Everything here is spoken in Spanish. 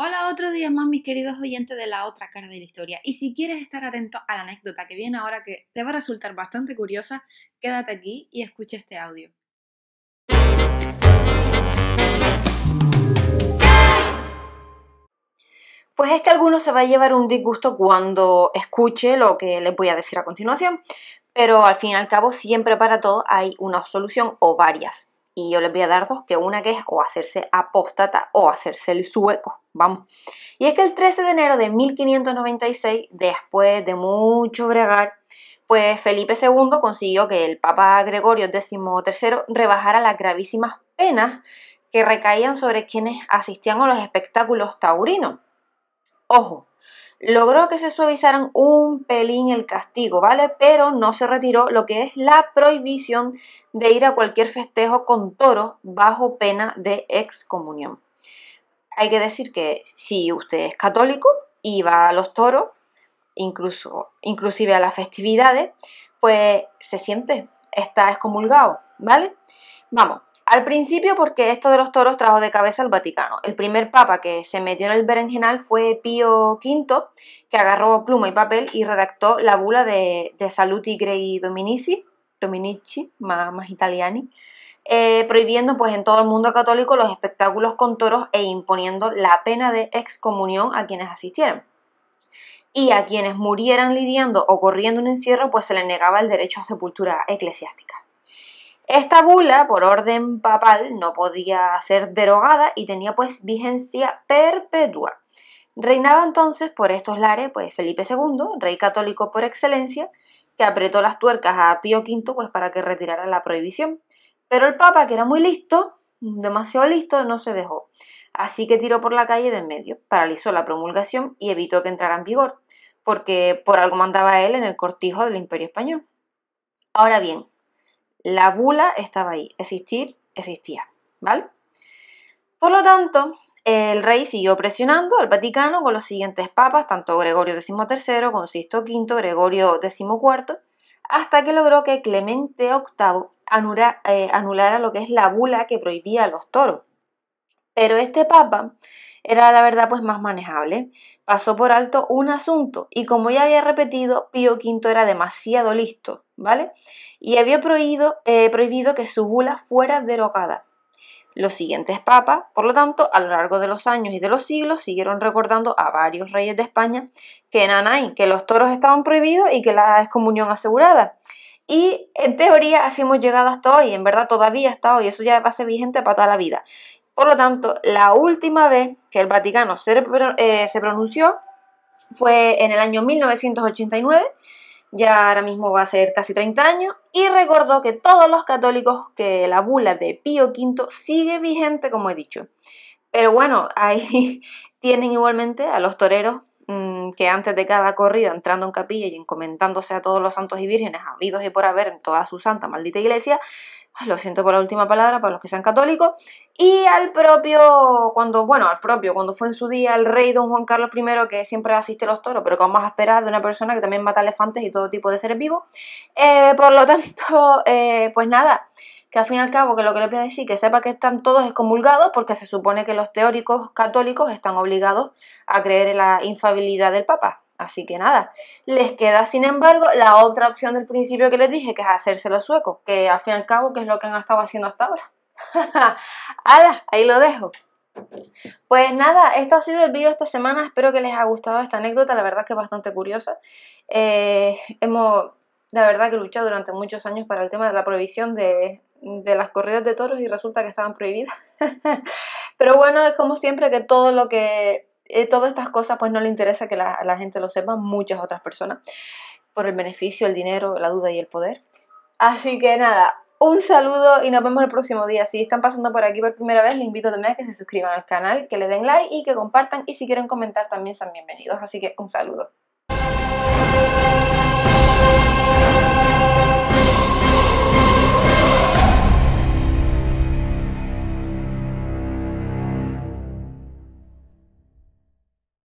Hola otro día más mis queridos oyentes de la otra cara de la historia. Y si quieres estar atento a la anécdota que viene ahora que te va a resultar bastante curiosa, quédate aquí y escucha este audio. Pues es que alguno se va a llevar un disgusto cuando escuche lo que les voy a decir a continuación, pero al fin y al cabo siempre para todo hay una solución o varias y yo les voy a dar dos, que una que es o hacerse apóstata o hacerse el sueco, vamos. Y es que el 13 de enero de 1596, después de mucho bregar, pues Felipe II consiguió que el Papa Gregorio XIII rebajara las gravísimas penas que recaían sobre quienes asistían a los espectáculos taurinos. Ojo, logró que se suavizaran un pelín el castigo, ¿vale? Pero no se retiró lo que es la prohibición de ir a cualquier festejo con toros bajo pena de excomunión. Hay que decir que si usted es católico y va a los toros, incluso, inclusive a las festividades, pues se siente, está excomulgado, ¿vale? Vamos, al principio porque esto de los toros trajo de cabeza al Vaticano. El primer papa que se metió en el berenjenal fue Pío V, que agarró pluma y papel y redactó la bula de, Saluti Grei Dominici, Dominici, más, más italiani, eh, prohibiendo pues en todo el mundo católico los espectáculos con toros e imponiendo la pena de excomunión a quienes asistieran. Y a quienes murieran lidiando o corriendo un encierro, pues se les negaba el derecho a sepultura eclesiástica. Esta bula, por orden papal, no podía ser derogada y tenía pues vigencia perpetua. Reinaba entonces por estos lares pues Felipe II, rey católico por excelencia, que apretó las tuercas a Pío V pues para que retirara la prohibición. Pero el Papa, que era muy listo, demasiado listo, no se dejó. Así que tiró por la calle de en medio, paralizó la promulgación y evitó que entrara en vigor, porque por algo mandaba él en el cortijo del Imperio Español. Ahora bien, la bula estaba ahí, existir existía, ¿vale? Por lo tanto, el rey siguió presionando al Vaticano con los siguientes papas, tanto Gregorio XIII, Consisto V, Gregorio XIV, hasta que logró que Clemente VIII eh, anulara lo que es la bula que prohibía a los toros. Pero este papa era la verdad pues más manejable. Pasó por alto un asunto y como ya había repetido, Pío V era demasiado listo, ¿vale? Y había prohibido, eh, prohibido que su bula fuera derogada. Los siguientes papas, por lo tanto, a lo largo de los años y de los siglos, siguieron recordando a varios reyes de España que en Anay, que los toros estaban prohibidos y que la excomunión asegurada. Y en teoría así hemos llegado hasta hoy, en verdad todavía está hoy, eso ya va a ser vigente para toda la vida. Por lo tanto, la última vez que el Vaticano se, eh, pronunció fue en el año 1989, ya ahora mismo va a ser casi 30 años, y recordó que todos los católicos que la bula de Pío V sigue vigente, como he dicho. Pero bueno, ahí tienen igualmente a los toreros mm, que antes de cada corrida, entrando en capilla y encomendándose a todos los santos y vírgenes habidos y por haber en toda su santa maldita iglesia, lo siento por la última palabra para los que sean católicos, y al propio, cuando, bueno, al propio, cuando fue en su día el rey don Juan Carlos I, que siempre asiste a los toros, pero con más esperar de una persona que también mata elefantes y todo tipo de seres vivos. Eh, por lo tanto, eh, pues nada, que al fin y al cabo, que lo que le voy a decir, que sepa que están todos excomulgados, porque se supone que los teóricos católicos están obligados a creer en la infabilidad del Papa. Así que nada, les queda sin embargo la otra opción del principio que les dije, que es hacérselo suecos, que al fin y al cabo que es lo que han estado haciendo hasta ahora. ¡Hala! Ahí lo dejo. Pues nada, esto ha sido el vídeo de esta semana, espero que les haya gustado esta anécdota, la verdad que es bastante curiosa. Eh, hemos, la verdad que luchado durante muchos años para el tema de la prohibición de las corridas de toros y resulta que estaban prohibidas. Pero bueno, es como siempre que todo lo que eh, todas estas cosas pues no le interesa que la, gente lo sepa, muchas otras personas, por el beneficio, el dinero, la duda y el poder. Así que nada, un saludo y nos vemos el próximo día. Si están pasando por aquí por primera vez, les invito también a que se suscriban al canal, que le den like y que compartan. Y si quieren comentar también sean bienvenidos. Así que un saludo.